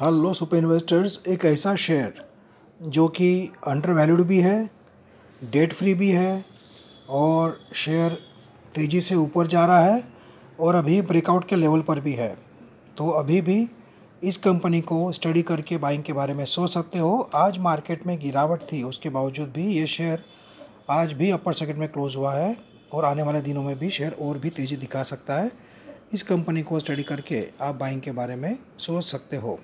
hello super investors एक ऐसा share जो कि अंडर वैल्यूड भी है डेट फ्री भी है और शेयर तेज़ी से ऊपर जा रहा है और अभी ब्रेकआउट के लेवल पर भी है तो अभी भी इस कंपनी को स्टडी करके बाइंग के बारे में सोच सकते हो आज मार्केट में गिरावट थी उसके बावजूद भी ये शेयर आज भी अपर सर्किट में क्लोज़ हुआ है और आने वाले दिनों में भी शेयर और भी तेज़ी दिखा सकता है इस कंपनी को स्टडी करके आप बाइंग के बारे में सोच सकते हो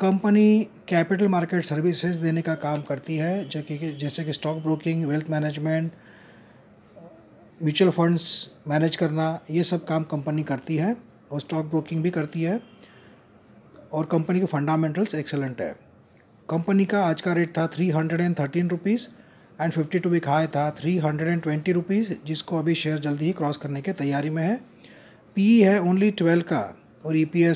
कंपनी कैपिटल मार्केट सर्विसेज देने का काम करती है जो कि जैसे कि stock broking wealth management mutual funds manage करना ये सब काम कंपनी करती है और स्टॉक ब्रोकिंग भी करती है और कंपनी के फंडामेंटल्स एक्सेलेंट है कंपनी का आज का रेट था three hundred and thirteen rupees and fifty two week high था three hundred and twenty rupees जिसको अभी शेयर जल्दी ही क्रॉस करने की तैयारी में है पी e है ओनली ट्वेल्व का और ई e है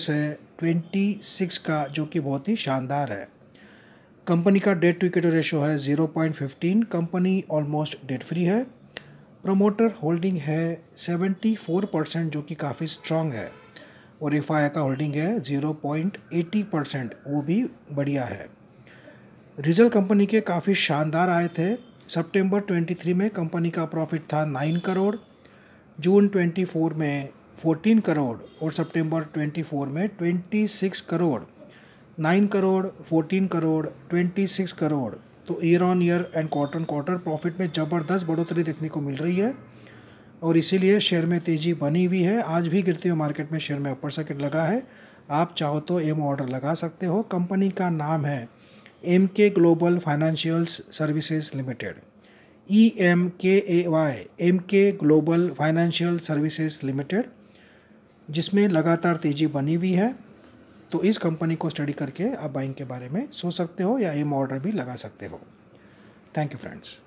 ट्वेंटी सिक्स का जो कि बहुत ही शानदार है कंपनी का डेट टू इक्विटो रेशो है zero point fifteen company almost debt free है प्रमोटर होल्डिंग है सेवेंटी फोर परसेंट जो कि काफ़ी स्ट्रांग है और रिफाया का होल्डिंग है ज़ीरो पॉइंट एटी परसेंट वो भी बढ़िया है रिजल्ट कंपनी के काफ़ी शानदार आए थे सितंबर थ्री में कंपनी का प्रॉफिट था नाइन करोड़ जून फोर में फोर्टीन करोड़ और सितंबर फोर में twenty six crore nine crore fourteen crore twenty six crore तो year on year and quarter on quarter profit में ज़बरदस्त बढ़ोतरी देखने को मिल रही है और इसीलिए शेयर में तेज़ी बनी हुई है आज भी गिरते हुए मार्केट में शेयर में अपर सर्किट लगा है आप चाहो तो एम ऑर्डर लगा सकते हो कंपनी का नाम है M K global financials services limited E M K A Y M K global financial services limited जिसमें लगातार तेज़ी बनी हुई है तो इस कंपनी को स्टडी करके आप बाइंग के बारे में सोच सकते हो या एम ऑर्डर भी लगा सकते हो थैंक यू फ्रेंड्स